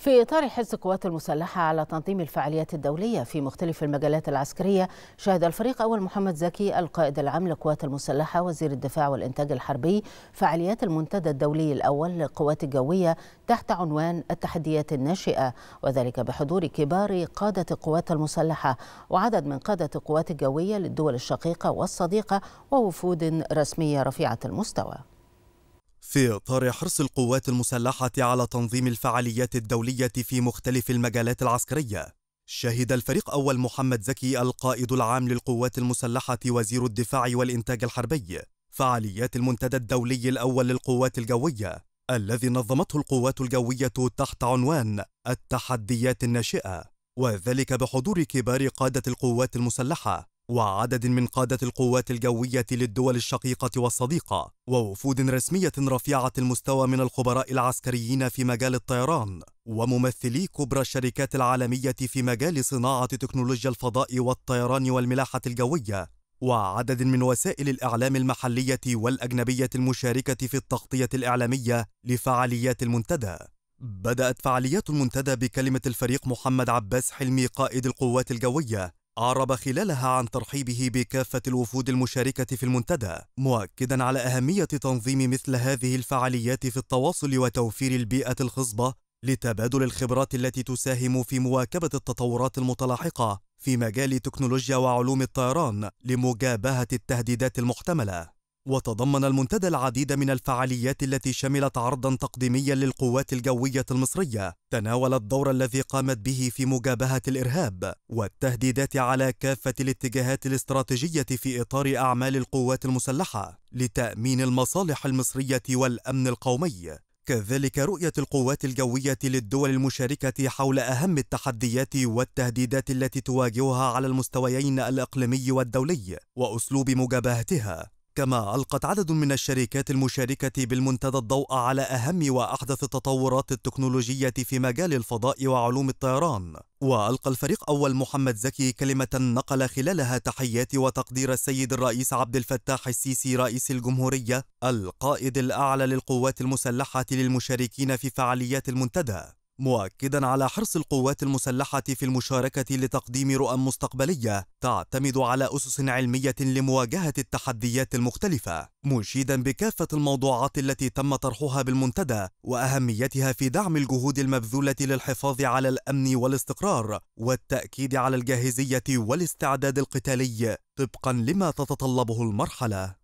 في إطار حرص القوات المسلحة على تنظيم الفعاليات الدولية في مختلف المجالات العسكرية شهد الفريق أول محمد زكي القائد العام للقوات المسلحة وزير الدفاع والإنتاج الحربي فعاليات المنتدى الدولي الأول للقوات الجوية تحت عنوان التحديات الناشئة وذلك بحضور كبار قادة القوات المسلحة وعدد من قادة القوات الجوية للدول الشقيقة والصديقة ووفود رسمية رفيعة المستوى في إطار حرص القوات المسلحة على تنظيم الفعاليات الدولية في مختلف المجالات العسكرية، شهد الفريق أول محمد زكي القائد العام للقوات المسلحة وزير الدفاع والإنتاج الحربي فعاليات المنتدى الدولي الأول للقوات الجوية الذي نظمته القوات الجوية تحت عنوان التحديات الناشئة وذلك بحضور كبار قادة القوات المسلحة وعدد من قادة القوات الجوية للدول الشقيقة والصديقة ووفود رسمية رفيعة المستوى من الخبراء العسكريين في مجال الطيران وممثلي كبرى الشركات العالمية في مجال صناعة تكنولوجيا الفضاء والطيران والملاحة الجوية وعدد من وسائل الإعلام المحلية والأجنبية المشاركة في التغطية الإعلامية لفعاليات المنتدى بدأت فعاليات المنتدى بكلمة الفريق محمد عباس حلمي قائد القوات الجوية أعرب خلالها عن ترحيبه بكافة الوفود المشاركة في المنتدى، مؤكدا على أهمية تنظيم مثل هذه الفعاليات في التواصل وتوفير البيئة الخصبة لتبادل الخبرات التي تساهم في مواكبة التطورات المتلاحقة في مجال تكنولوجيا وعلوم الطيران لمجابهة التهديدات المحتملة. وتضمن المنتدى العديد من الفعاليات التي شملت عرضا تقديميا للقوات الجوية المصرية تناول الدور الذي قامت به في مجابهة الإرهاب والتهديدات على كافة الاتجاهات الاستراتيجية في إطار أعمال القوات المسلحة لتأمين المصالح المصرية والأمن القومي كذلك رؤية القوات الجوية للدول المشاركة حول أهم التحديات والتهديدات التي تواجهها على المستويين الإقليمي والدولي وأسلوب مجابهتها كما ألقت عدد من الشركات المشاركة بالمنتدى الضوء على أهم وأحدث التطورات التكنولوجية في مجال الفضاء وعلوم الطيران وألقى الفريق أول محمد زكي كلمة نقل خلالها تحيات وتقدير السيد الرئيس عبد الفتاح السيسي رئيس الجمهورية القائد الأعلى للقوات المسلحة للمشاركين في فعاليات المنتدى مؤكدا على حرص القوات المسلحة في المشاركة لتقديم رؤى مستقبلية تعتمد على أسس علمية لمواجهة التحديات المختلفة مشيدا بكافة الموضوعات التي تم طرحها بالمنتدى وأهميتها في دعم الجهود المبذولة للحفاظ على الأمن والاستقرار والتأكيد على الجاهزية والاستعداد القتالي طبقا لما تتطلبه المرحلة